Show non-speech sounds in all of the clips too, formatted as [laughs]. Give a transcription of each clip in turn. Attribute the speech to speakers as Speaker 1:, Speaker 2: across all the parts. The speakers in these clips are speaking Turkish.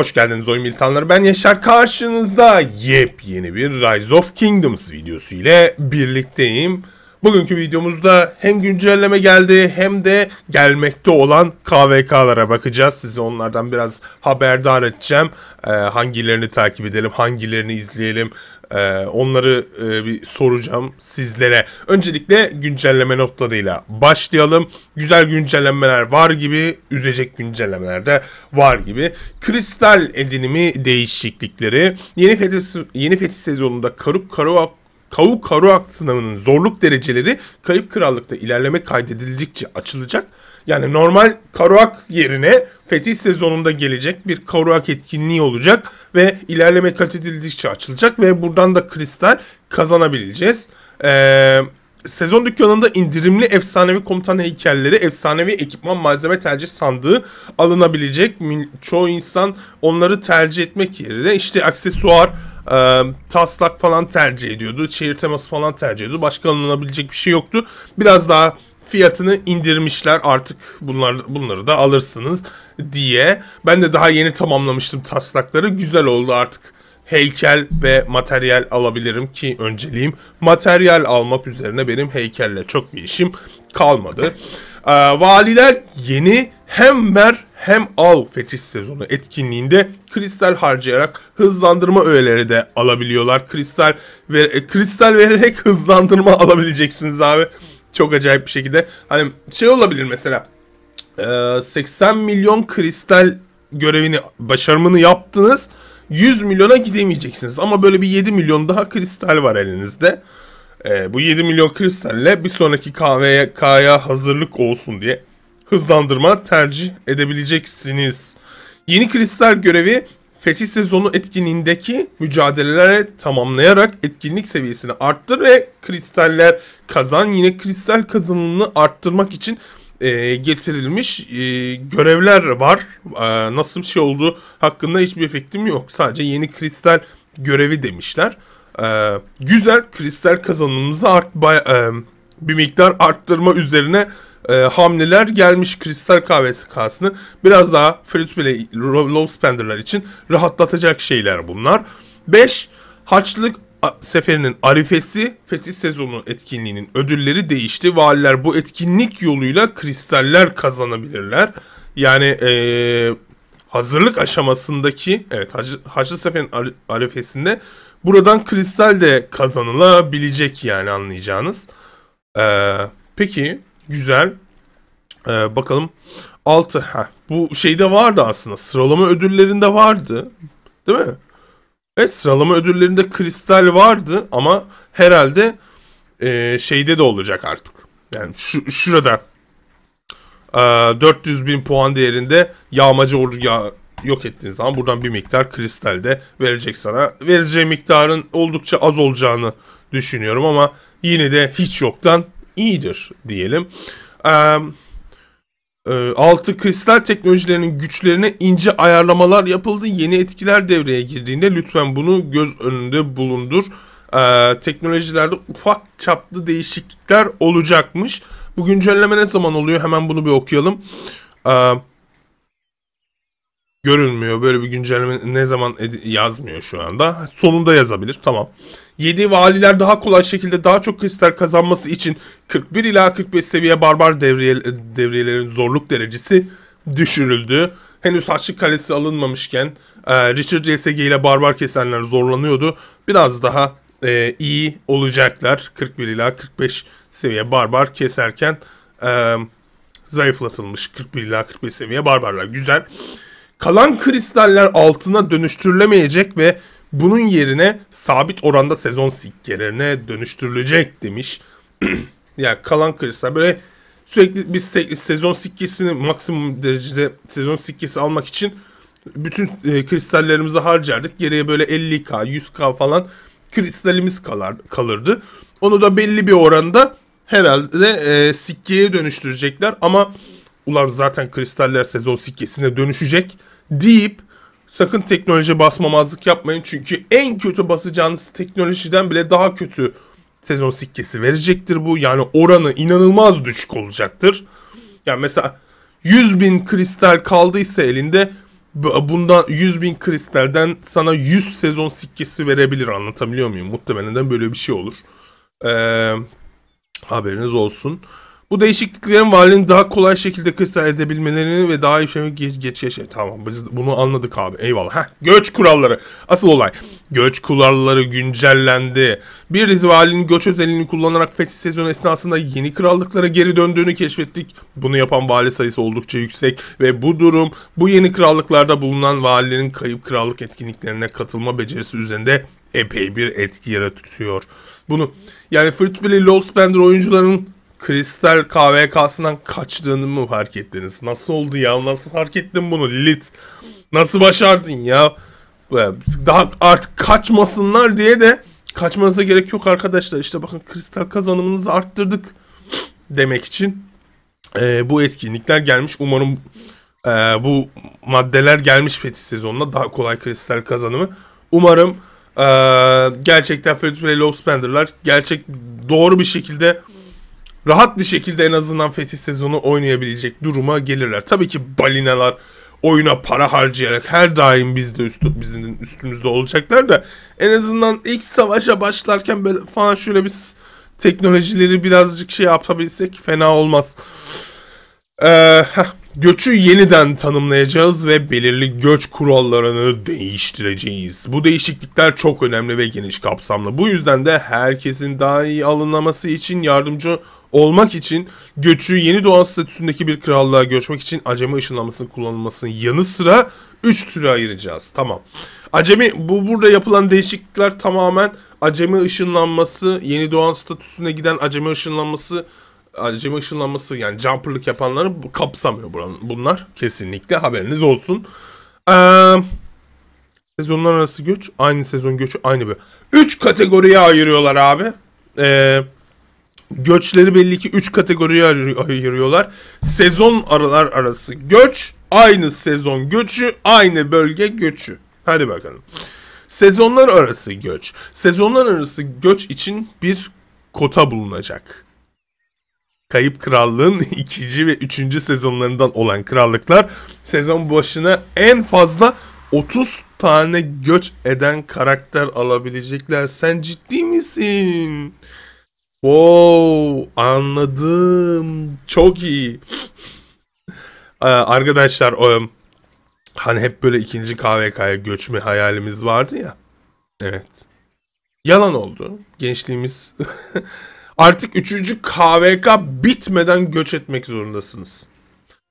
Speaker 1: Hoş geldiniz oyun militanları ben Yaşar karşınızda yepyeni bir Rise of Kingdoms videosu ile birlikteyim. Bugünkü videomuzda hem güncelleme geldi hem de gelmekte olan KVK'lara bakacağız. Sizi onlardan biraz haberdar edeceğim. Ee, hangilerini takip edelim, hangilerini izleyelim, ee, onları e, bir soracağım sizlere. Öncelikle güncelleme notlarıyla başlayalım. Güzel güncellemeler var gibi, üzecek güncellemeler de var gibi. Kristal edinimi değişiklikleri. Yeni fetih, yeni fetih sezonunda Karuk Karuak Kavuk Karuak sınavının zorluk dereceleri kayıp krallıkta ilerleme kaydedildikçe açılacak. Yani normal Karuak yerine fetih sezonunda gelecek bir Karuak etkinliği olacak ve ilerleme kaydedildikçe açılacak ve buradan da kristal kazanabileceğiz. Eee Sezon dükkanında indirimli efsanevi komutan heykelleri, efsanevi ekipman malzeme tercih sandığı alınabilecek. Çoğu insan onları tercih etmek yerine işte aksesuar, e, taslak falan tercih ediyordu. Şehir teması falan tercih ediyordu. Başka alınabilecek bir şey yoktu. Biraz daha fiyatını indirmişler artık bunlar bunları da alırsınız diye. Ben de daha yeni tamamlamıştım taslakları. Güzel oldu artık heykel ve materyal alabilirim ki önceliğim materyal almak üzerine benim heykelle çok bir işim kalmadı. Ee, valiler yeni hem ver hem av fetiş sezonu etkinliğinde kristal harcayarak hızlandırma öğeleri de alabiliyorlar. Kristal ve e, kristal vererek [laughs] hızlandırma alabileceksiniz abi. Çok acayip bir şekilde. Hani şey olabilir mesela. 80 e, milyon kristal görevini başarımını yaptınız. 100 milyona gidemeyeceksiniz. Ama böyle bir 7 milyon daha kristal var elinizde. E, bu 7 milyon kristalle bir sonraki KVK'ya hazırlık olsun diye hızlandırma tercih edebileceksiniz. Yeni kristal görevi fetih sezonu etkinliğindeki mücadelelere tamamlayarak etkinlik seviyesini arttır ve kristaller kazan. Yine kristal kazanımını arttırmak için e, getirilmiş e, görevler var. E, nasıl bir şey olduğu hakkında hiçbir efektim yok. Sadece yeni kristal görevi demişler. E, güzel kristal kazanımımızı art, bay, e, bir miktar arttırma üzerine e, hamleler gelmiş kristal kahvesi kasını biraz daha free to play low spender'lar için rahatlatacak şeyler bunlar. 5. Haçlık seferinin arifesi fetih sezonu etkinliğinin ödülleri değişti. Valiler bu etkinlik yoluyla kristaller kazanabilirler. Yani ee, hazırlık aşamasındaki evet Hacı, Hacı Sefer'in arifesinde buradan kristal de kazanılabilecek yani anlayacağınız. Ee, peki Güzel. Ee, bakalım. altı. Heh, bu şeyde vardı aslında. Sıralama ödüllerinde vardı. Değil mi? Evet sıralama ödüllerinde kristal vardı ama herhalde e, şeyde de olacak artık. Yani şu, şurada e, ee, 400 bin puan değerinde yağmacı ordu ya, yok ettiğin zaman buradan bir miktar kristal de verecek sana. Vereceği miktarın oldukça az olacağını düşünüyorum ama yine de hiç yoktan iyidir diyelim. Eee... Altı kristal teknolojilerinin güçlerine ince ayarlamalar yapıldı. Yeni etkiler devreye girdiğinde lütfen bunu göz önünde bulundur. Ee, teknolojilerde ufak çaplı değişiklikler olacakmış. Bu güncelleme ne zaman oluyor? Hemen bunu bir okuyalım. Ee, Görünmüyor Böyle bir güncelleme ne zaman yazmıyor şu anda. Sonunda yazabilir. Tamam. 7 valiler daha kolay şekilde daha çok kristal kazanması için 41 ila 45 seviye barbar devriye, devriyelerin zorluk derecesi düşürüldü. Henüz Haçlık Kalesi alınmamışken e, Richard CSG ile barbar kesenler zorlanıyordu. Biraz daha e, iyi olacaklar 41 ila 45 seviye barbar keserken e, zayıflatılmış 41 ila 45 seviye barbarlar. Güzel. Kalan kristaller altına dönüştürülemeyecek ve bunun yerine sabit oranda sezon sikkelerine dönüştürülecek demiş. [clears throat] ya yani kalan kristal böyle sürekli biz sezon sikkesini maksimum derecede sezon sikkesi almak için bütün e, kristallerimizi harcardık. Geriye böyle 50k, 100k falan kristalimiz kalar, kalırdı. Onu da belli bir oranda herhalde e, sikkeye dönüştürecekler ama ulan zaten kristaller sezon sikkesine dönüşecek deyip sakın teknoloji basmamazlık yapmayın. Çünkü en kötü basacağınız teknolojiden bile daha kötü sezon sikkesi verecektir bu. Yani oranı inanılmaz düşük olacaktır. Yani mesela 100 bin kristal kaldıysa elinde bundan 100 bin kristalden sana 100 sezon sikkesi verebilir anlatabiliyor muyum? Muhtemelen böyle bir şey olur. Ee, haberiniz olsun. Bu değişikliklerin varlığını daha kolay şekilde kristal edebilmelerini ve daha iyi işlemi geç, geç geç tamam biz bunu anladık abi eyvallah. Heh, göç kuralları asıl olay. Göç kuralları güncellendi. Bir dizi valinin göç özelliğini kullanarak fetih sezonu esnasında yeni krallıklara geri döndüğünü keşfettik. Bunu yapan vali sayısı oldukça yüksek ve bu durum bu yeni krallıklarda bulunan valilerin kayıp krallık etkinliklerine katılma becerisi üzerinde epey bir etki yaratıyor. Bunu yani Free to Play Spender oyuncuların Kristal KVK'sından kaçtığını mı fark ettiniz? Nasıl oldu ya? Nasıl fark ettin bunu Lilith? Nasıl başardın ya? Daha artık kaçmasınlar diye de kaçmanıza gerek yok arkadaşlar. İşte bakın kristal kazanımınızı arttırdık demek için e, bu etkinlikler gelmiş. Umarım e, bu maddeler gelmiş fetih sezonunda daha kolay kristal kazanımı. Umarım e, gerçekten Fetih Play Love Spender'lar gerçek doğru bir şekilde rahat bir şekilde en azından fetih sezonu oynayabilecek duruma gelirler. Tabii ki balinalar oyuna para harcayarak her daim bizde üstü, bizim üstümüzde olacaklar da en azından ilk savaşa başlarken böyle falan şöyle biz teknolojileri birazcık şey yapabilsek fena olmaz. Ee, heh, göçü yeniden tanımlayacağız ve belirli göç kurallarını değiştireceğiz. Bu değişiklikler çok önemli ve geniş kapsamlı. Bu yüzden de herkesin daha iyi alınması için yardımcı olmak için göçü yeni doğan statüsündeki bir krallığa göçmek için acemi ışınlanmasının kullanılmasının yanı sıra 3 türe ayıracağız. Tamam. Acemi bu burada yapılan değişiklikler tamamen acemi ışınlanması, yeni doğan statüsüne giden acemi ışınlanması acemi ışınlanması yani jumperlık yapanları kapsamıyor buranın, bunlar. Kesinlikle haberiniz olsun. Ee, sezonlar arası göç aynı sezon göçü aynı bir. 3 kategoriye ayırıyorlar abi. Eee Göçleri belli ki 3 kategoriye ayırıyorlar. Sezon aralar arası göç, aynı sezon göçü, aynı bölge göçü. Hadi bakalım. Sezonlar arası göç. Sezonlar arası göç için bir kota bulunacak. Kayıp Krallığın [laughs] ikinci ve üçüncü sezonlarından olan krallıklar sezon başına en fazla 30 tane göç eden karakter alabilecekler. Sen ciddi misin? Wow anladım. Çok iyi. ee, arkadaşlar hani hep böyle ikinci KVK'ya göçme hayalimiz vardı ya. Evet. Yalan oldu. Gençliğimiz. [laughs] Artık üçüncü KVK bitmeden göç etmek zorundasınız.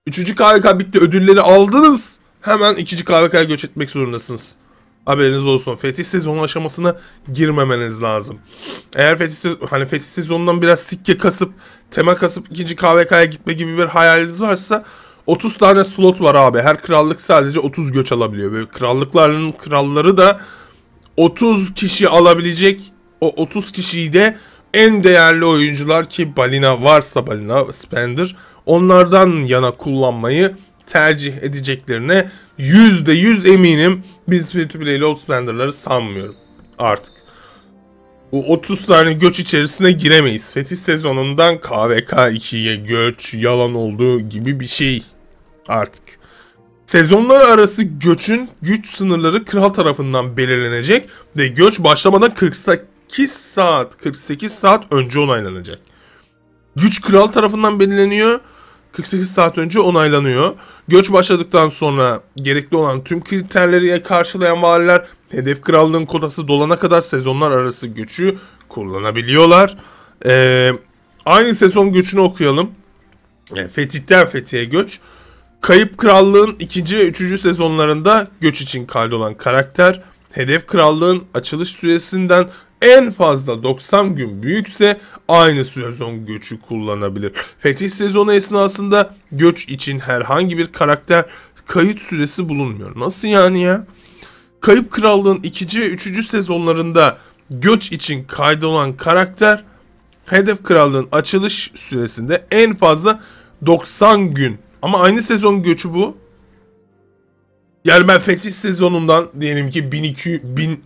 Speaker 1: Üçüncü KVK bitti ödülleri aldınız. Hemen ikinci KVK'ya göç etmek zorundasınız. Haberiniz olsun. Fetih sezonu aşamasına girmemeniz lazım. Eğer fetih, hani fetih sezonundan biraz sikke kasıp tema kasıp ikinci KVK'ya gitme gibi bir hayaliniz varsa 30 tane slot var abi. Her krallık sadece 30 göç alabiliyor. Böyle krallıkların kralları da 30 kişi alabilecek. O 30 kişiyi de en değerli oyuncular ki Balina varsa Balina, Spender onlardan yana kullanmayı tercih edeceklerine yüz eminim. Biz free to play Lodespender'ları sanmıyorum artık. Bu 30 tane göç içerisine giremeyiz. Fetih sezonundan KVK 2'ye göç yalan olduğu gibi bir şey artık. Sezonlar arası göçün güç sınırları kral tarafından belirlenecek ve göç başlamadan 48 saat 48 saat önce onaylanacak. Güç kral tarafından belirleniyor 48 saat önce onaylanıyor. Göç başladıktan sonra gerekli olan tüm kriterleri karşılayan valiler hedef krallığın kotası dolana kadar sezonlar arası göçü kullanabiliyorlar. Ee, aynı sezon göçünü okuyalım. E, fetihten fetihe göç. Kayıp Krallığın ikinci ve üçüncü sezonlarında göç için kaydolan karakter, Hedef Krallığın açılış süresinden en fazla 90 gün büyükse aynı sezon göçü kullanabilir. Fetih sezonu esnasında göç için herhangi bir karakter kayıt süresi bulunmuyor. Nasıl yani ya? Kayıp Krallığın 2. ve 3. sezonlarında göç için kaydolan karakter Hedef Krallığın açılış süresinde en fazla 90 gün. Ama aynı sezon göçü bu. Yani ben fetih sezonundan diyelim ki 1200 1000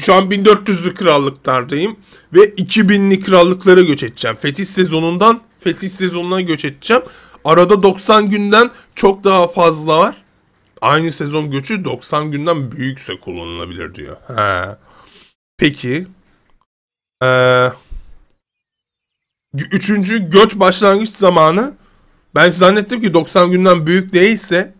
Speaker 1: şu an 1400'lü krallıklardayım ve 2000'li krallıklara göç edeceğim. Fetih sezonundan fetih sezonuna göç edeceğim. Arada 90 günden çok daha fazla var. Aynı sezon göçü 90 günden büyükse kullanılabilir diyor. He. Peki. Ee, üçüncü göç başlangıç zamanı. Ben zannettim ki 90 günden büyük değilse,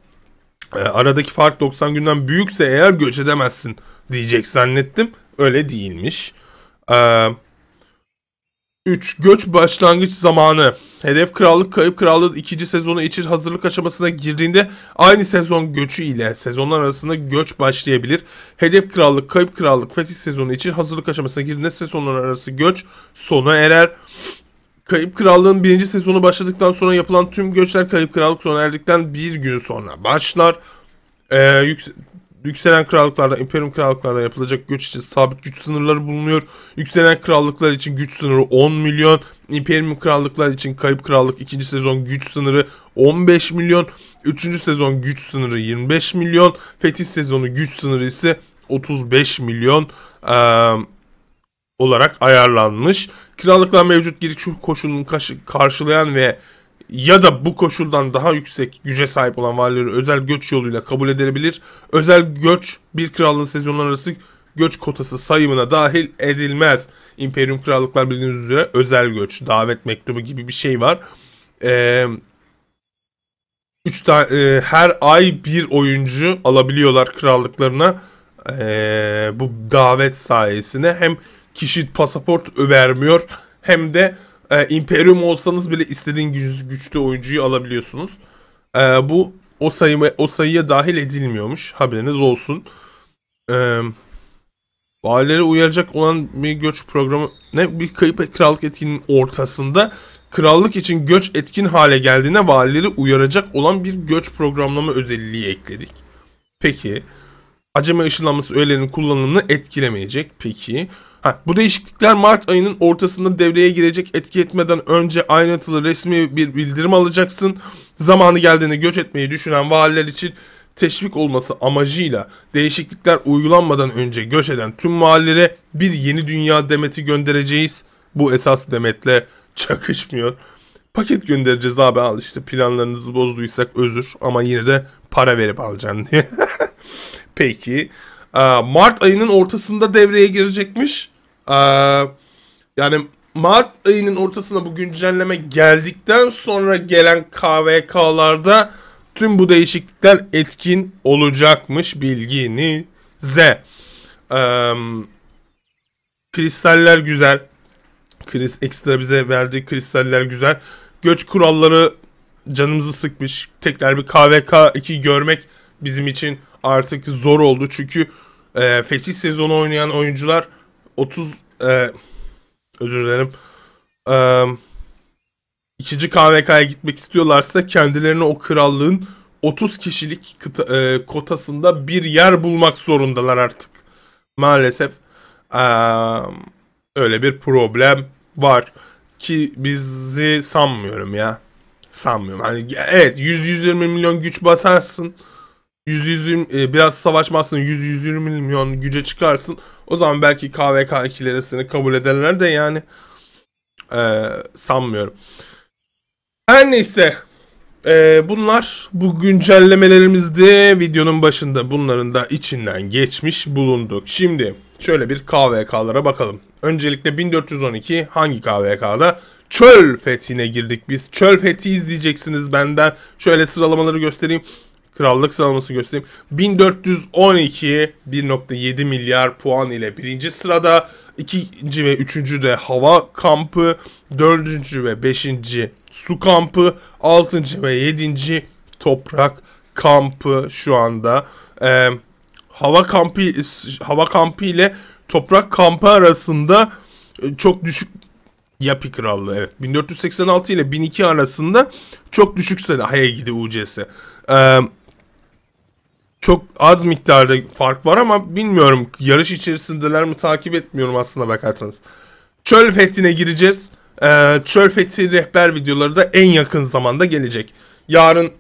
Speaker 1: e, aradaki fark 90 günden büyükse eğer göç edemezsin diyecek zannettim. Öyle değilmiş. Ee, 3. Göç başlangıç zamanı. Hedef Krallık Kayıp Krallığı 2. sezonu için hazırlık aşamasına girdiğinde aynı sezon göçü ile sezonlar arasında göç başlayabilir. Hedef Krallık Kayıp Krallık fetih sezonu için hazırlık aşamasına girdiğinde sezonlar arası göç sona erer. Kayıp Krallığın birinci sezonu başladıktan sonra yapılan tüm göçler Kayıp Krallık sona erdikten bir gün sonra başlar. Ee, yükse- Yükselen krallıklarda, imperium krallıklarda yapılacak göç için sabit güç sınırları bulunuyor. Yükselen krallıklar için güç sınırı 10 milyon. imperium krallıklar için kayıp krallık 2. sezon güç sınırı 15 milyon. 3. sezon güç sınırı 25 milyon. Fetih sezonu güç sınırı ise 35 milyon. Ee, olarak ayarlanmış. Krallıklar mevcut giriş koşulunu karşılayan ve ya da bu koşuldan daha yüksek güce sahip olan valileri özel göç yoluyla kabul edilebilir. Özel göç bir krallığın sezonlar arası göç kotası sayımına dahil edilmez. İmperium Krallıklar bildiğiniz üzere özel göç, davet mektubu gibi bir şey var. Ee, üç tane e, her ay bir oyuncu alabiliyorlar krallıklarına. Ee, bu davet sayesinde hem kişi pasaport vermiyor hem de e, Imperium olsanız bile istediğin güç, güçte oyuncuyu alabiliyorsunuz. E, bu o sayı o sayıya dahil edilmiyormuş. Haberiniz olsun. E, valileri uyaracak olan bir göç programı ne bir kayıp krallık etkinin ortasında krallık için göç etkin hale geldiğine valileri uyaracak olan bir göç programlama özelliği ekledik. Peki. Aceme ışınlanması öğelerinin kullanımını etkilemeyecek. Peki. Ha, bu değişiklikler Mart ayının ortasında devreye girecek etki etmeden önce ayrıntılı resmi bir bildirim alacaksın. Zamanı geldiğinde göç etmeyi düşünen valiler için teşvik olması amacıyla değişiklikler uygulanmadan önce göç eden tüm mahallelere bir yeni dünya demeti göndereceğiz. Bu esas demetle çakışmıyor. Paket göndereceğiz abi al işte planlarınızı bozduysak özür ama yine de para verip alacaksın diye. [laughs] Peki. Mart ayının ortasında devreye girecekmiş. Ee, yani Mart ayının ortasında bu güncelleme geldikten sonra gelen KVK'larda tüm bu değişiklikler etkin olacakmış bilginize. Ee, kristaller güzel. Chris ekstra bize verdiği kristaller güzel. Göç kuralları canımızı sıkmış. Tekrar bir KVK 2 görmek bizim için artık zor oldu. Çünkü e, fetih sezonu oynayan oyuncular 30 e, özür dilerim. E, ikinci KVK'ya gitmek istiyorlarsa kendilerini o krallığın 30 kişilik kıta, e, kotasında bir yer bulmak zorundalar artık. Maalesef e, öyle bir problem var ki bizi sanmıyorum ya. Sanmıyorum. Hani evet 100-120 milyon güç basarsın. 100 120 e, biraz savaşmazsın. 100 120 milyon güce çıkarsın. O zaman belki KVK ikilerisini kabul ederler de yani e, sanmıyorum. Her neyse e, bunlar bu güncellemelerimizde videonun başında bunların da içinden geçmiş bulunduk. Şimdi şöyle bir KVK'lara bakalım. Öncelikle 1412 hangi KVK'da? Çöl fethine girdik biz. Çöl fethi izleyeceksiniz benden. Şöyle sıralamaları göstereyim. Krallık sıralamasını göstereyim. 1412 1.7 milyar puan ile birinci sırada. ikinci ve üçüncü de hava kampı. Dördüncü ve beşinci su kampı. Altıncı ve yedinci toprak kampı şu anda. Ee, hava kampı hava kampı ile toprak kampı arasında e, çok düşük yapı Krallığı evet. 1486 ile 1002 arasında çok düşük sayıda gidi UC'si. Ee, çok az miktarda fark var ama bilmiyorum yarış içerisindeler mi takip etmiyorum aslında bakarsanız. Çöl fethine gireceğiz. Ee, çöl fethi rehber videoları da en yakın zamanda gelecek. Yarın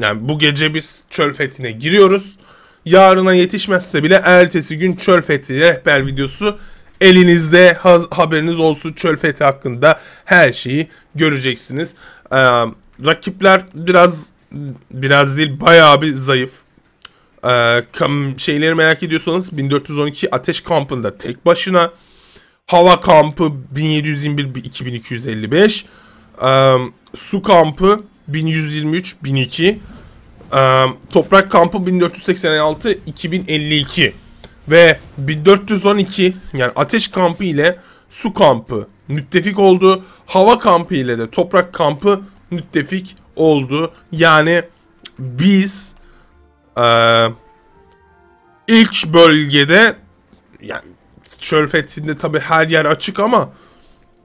Speaker 1: yani bu gece biz çöl fethine giriyoruz. Yarına yetişmezse bile ertesi gün çöl fethi rehber videosu elinizde haberiniz olsun. Çöl fethi hakkında her şeyi göreceksiniz. Ee, rakipler biraz biraz değil bayağı bir zayıf. Ee, kam şeyleri merak ediyorsanız 1412 ateş kampında tek başına. Hava kampı 1721 2255. Ee, su kampı 1123 1002. Ee, toprak kampı 1486 2052 ve 1412 yani ateş kampı ile su kampı müttefik oldu. Hava kampı ile de toprak kampı müttefik oldu. Yani biz ee, ilk bölgede yani çöl fethinde tabi her yer açık ama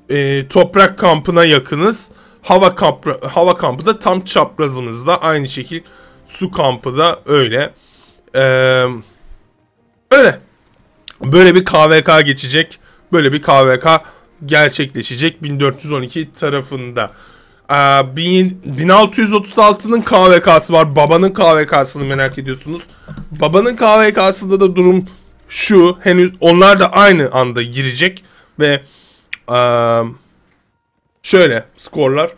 Speaker 1: e, toprak kampına yakınız. Hava kampı, hava kampı da tam çaprazımızda. Aynı şekil su kampı da öyle. Ee, öyle. Böyle bir KVK geçecek. Böyle bir KVK gerçekleşecek 1412 tarafında. Ee, 1636'nın KVK'sı var. Babanın KVK'sını merak ediyorsunuz. Babanın KVK'sında da durum şu. Henüz onlar da aynı anda girecek ve e, şöyle skorlar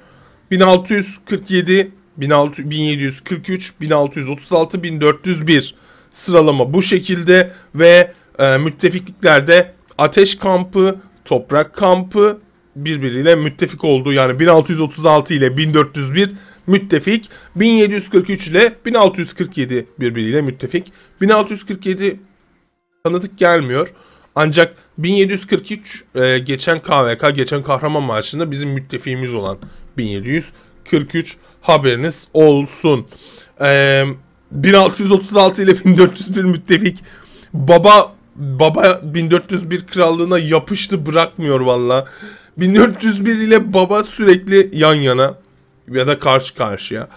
Speaker 1: 1647 1600, 1743 1636 1401 sıralama bu şekilde ve e, müttefikliklerde ateş kampı, toprak kampı birbiriyle müttefik olduğu yani 1636 ile 1401 müttefik, 1743 ile 1647 birbiriyle müttefik. 1647 tanıdık gelmiyor. Ancak 1743 e, geçen KVK, geçen kahraman Kahramanmaraş'ında bizim müttefiğimiz olan 1743 haberiniz olsun. E, 1636 ile 1401 müttefik. Baba baba 1401 krallığına yapıştı bırakmıyor vallahi 1401 ile baba sürekli yan yana ya da karşı karşıya.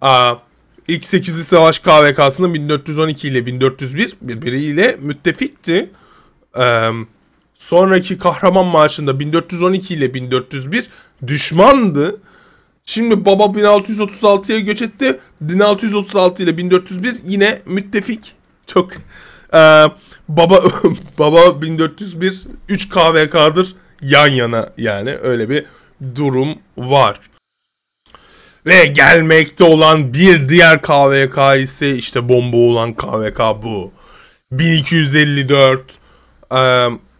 Speaker 1: Aa, ilk 8. Savaş KVK'sında 1412 ile 1401 birbiriyle müttefikti. Ee, sonraki Kahraman Marşı'nda 1412 ile 1401 düşmandı. Şimdi baba 1636'ya göç etti. 1636 ile 1401 yine müttefik. Çok e, baba [laughs] baba 1401 3 KVK'dır yan yana yani öyle bir durum var. Ve gelmekte olan bir diğer KVK ise işte bomba olan KVK bu. 1254,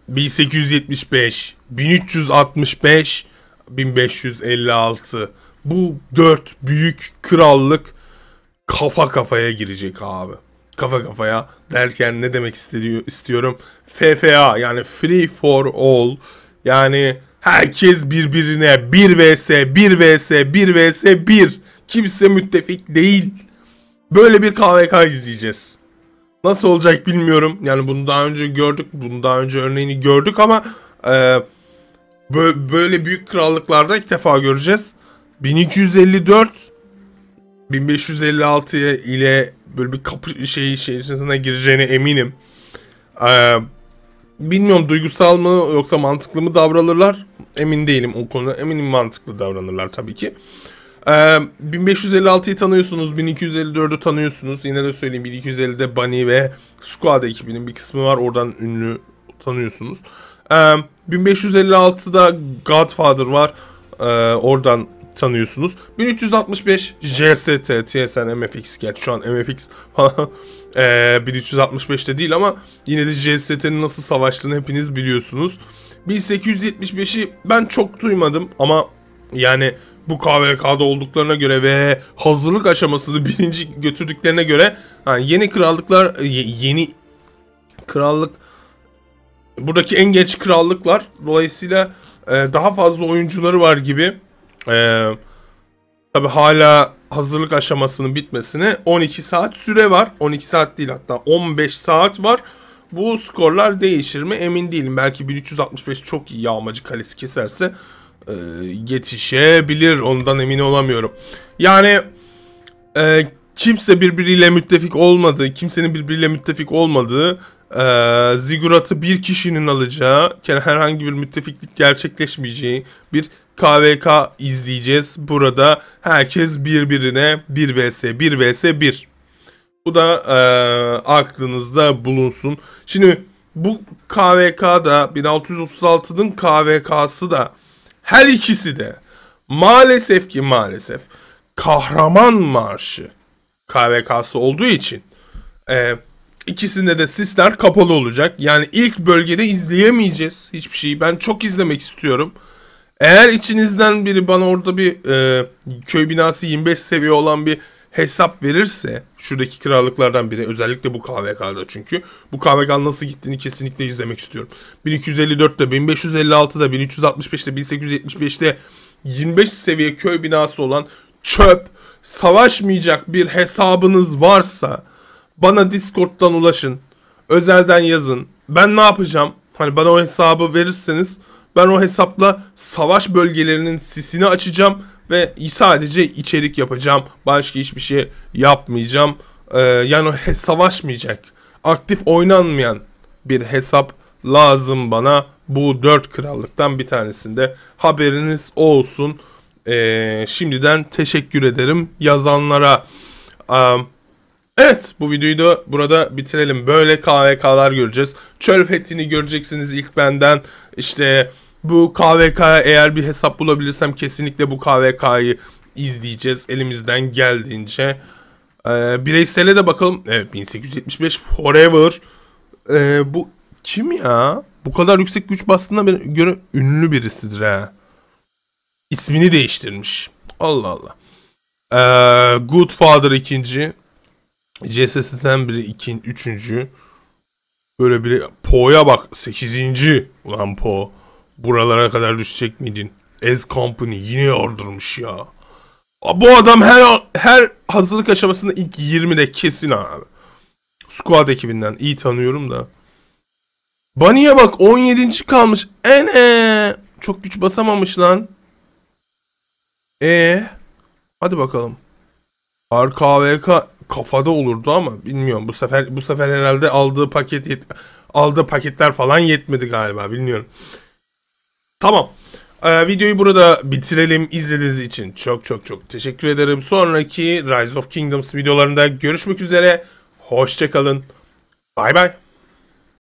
Speaker 1: 1875, 1365, 1556. Bu dört büyük krallık kafa kafaya girecek abi. Kafa kafaya derken ne demek istiyorum? FFA yani Free for All yani herkes birbirine 1 vs 1 vs 1 vs 1. Kimse müttefik değil. Böyle bir KVK izleyeceğiz. Nasıl olacak bilmiyorum. Yani bunu daha önce gördük. Bunu daha önce örneğini gördük ama e, böyle büyük krallıklarda ilk defa göreceğiz. 1254 1556 ile böyle bir kapı şey içerisine gireceğine eminim. Ee, bilmiyorum duygusal mı yoksa mantıklı mı davranırlar emin değilim o konuda eminim mantıklı davranırlar tabii ki. Ee, 1556'yı tanıyorsunuz 1254'ü tanıyorsunuz yine de söyleyeyim 1250'de Bunny ve Squad ekibinin bir kısmı var oradan ünlü tanıyorsunuz. Ee, 1556'da Godfather var ee, oradan tanıyorsunuz. 1365 JST, TSN, MFX, gerçi şu an MFX [laughs] Ee, 1365'te değil ama yine de JST'nin nasıl savaştığını hepiniz biliyorsunuz. 1875'i ben çok duymadım ama yani bu KVK'da olduklarına göre ve hazırlık aşamasını [laughs] birinci götürdüklerine göre yani yeni krallıklar yeni krallık buradaki en genç krallıklar dolayısıyla e, daha fazla oyuncuları var gibi. Eee Tabi hala hazırlık aşamasının bitmesine 12 saat süre var. 12 saat değil hatta 15 saat var. Bu skorlar değişir mi emin değilim. Belki 1365 çok iyi yağmacı kalesi keserse e, yetişebilir. Ondan emin olamıyorum. Yani e, kimse birbiriyle müttefik olmadığı, kimsenin birbiriyle müttefik olmadığı e, ziguratı bir kişinin alacağı, herhangi bir müttefiklik gerçekleşmeyeceği bir KVK izleyeceğiz. Burada herkes birbirine 1 vs 1 vs 1. Bu da e, aklınızda bulunsun. Şimdi bu KVK'da 1636'nın KVK'sı da her ikisi de maalesef ki maalesef kahraman marşı KVK'sı olduğu için e, ikisinde de sisler kapalı olacak. Yani ilk bölgede izleyemeyeceğiz hiçbir şeyi. Ben çok izlemek istiyorum. Eğer içinizden biri bana orada bir e, köy binası 25 seviye olan bir hesap verirse şuradaki kiralıklardan biri özellikle bu KVK'da çünkü bu KVK'nın nasıl gittiğini kesinlikle izlemek istiyorum. 1254'te, 1556'da, 1365'te, 1875'te 25 seviye köy binası olan çöp savaşmayacak bir hesabınız varsa bana Discord'dan ulaşın. Özelden yazın. Ben ne yapacağım? Hani bana o hesabı verirseniz ben o hesapla savaş bölgelerinin sisini açacağım ve sadece içerik yapacağım. Başka hiçbir şey yapmayacağım. Ee, yani savaşmayacak. Aktif oynanmayan bir hesap lazım bana. Bu dört krallıktan bir tanesinde. Haberiniz olsun. Ee, şimdiden teşekkür ederim yazanlara. Um, Evet bu videoyu da burada bitirelim. Böyle KVK'lar göreceğiz. Çöl fethini göreceksiniz ilk benden. İşte bu KVK eğer bir hesap bulabilirsem kesinlikle bu KVK'yı izleyeceğiz elimizden geldiğince. Ee, bireysele de bakalım. Evet 1875 Forever. Ee, bu kim ya? Bu kadar yüksek güç bastığına göre ünlü birisidir ha. İsmini değiştirmiş. Allah Allah. Ee, Good Father ikinci. CSS'den biri ikin, üçüncü. Böyle bir Po'ya bak. Sekizinci. Ulan Po. Buralara kadar düşecek miydin? Ez Company yine yordurmuş ya. Bu adam her her hazırlık aşamasında ilk 20'de kesin abi. Squad ekibinden iyi tanıyorum da. Bunny'e bak 17. kalmış. Ene. Çok güç basamamış lan. E. Hadi bakalım. RKVK kafada olurdu ama bilmiyorum. Bu sefer bu sefer herhalde aldığı paket yet aldığı paketler falan yetmedi galiba bilmiyorum. Tamam. Ee, videoyu burada bitirelim. İzlediğiniz için çok çok çok teşekkür ederim. Sonraki Rise of Kingdoms videolarında görüşmek üzere. Hoşçakalın. Bay bay.